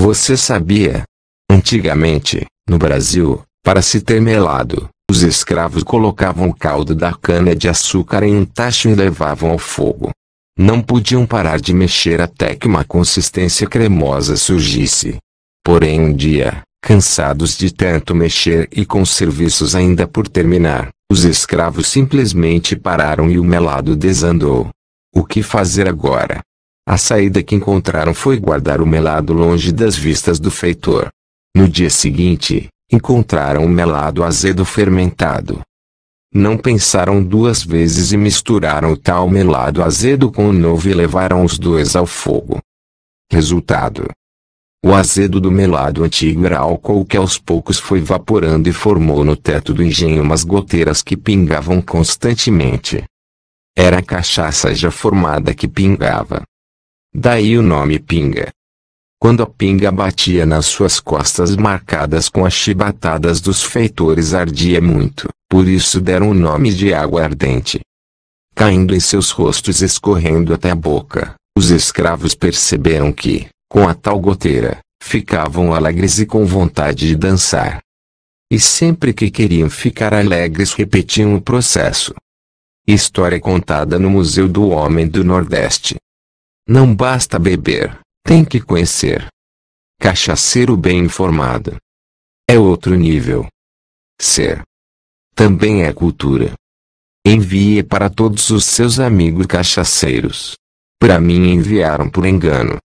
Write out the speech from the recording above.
Você sabia? Antigamente, no Brasil, para se ter melado, os escravos colocavam o caldo da cana de açúcar em um tacho e levavam ao fogo. Não podiam parar de mexer até que uma consistência cremosa surgisse. Porém um dia, cansados de tanto mexer e com serviços ainda por terminar, os escravos simplesmente pararam e o melado desandou. O que fazer agora? A saída que encontraram foi guardar o melado longe das vistas do feitor. No dia seguinte, encontraram o melado azedo fermentado. Não pensaram duas vezes e misturaram o tal melado azedo com o novo e levaram os dois ao fogo. Resultado: o azedo do melado antigo era álcool que aos poucos foi evaporando e formou no teto do engenho umas goteiras que pingavam constantemente. Era a cachaça já formada que pingava. Daí o nome pinga. Quando a pinga batia nas suas costas marcadas com as chibatadas dos feitores ardia muito, por isso deram o nome de água ardente. Caindo em seus rostos escorrendo até a boca, os escravos perceberam que, com a tal goteira, ficavam alegres e com vontade de dançar. E sempre que queriam ficar alegres repetiam o processo. História contada no Museu do Homem do Nordeste. Não basta beber, tem que conhecer. Cachaceiro bem informado. É outro nível. Ser. Também é cultura. Envie para todos os seus amigos cachaceiros. Para mim enviaram por engano.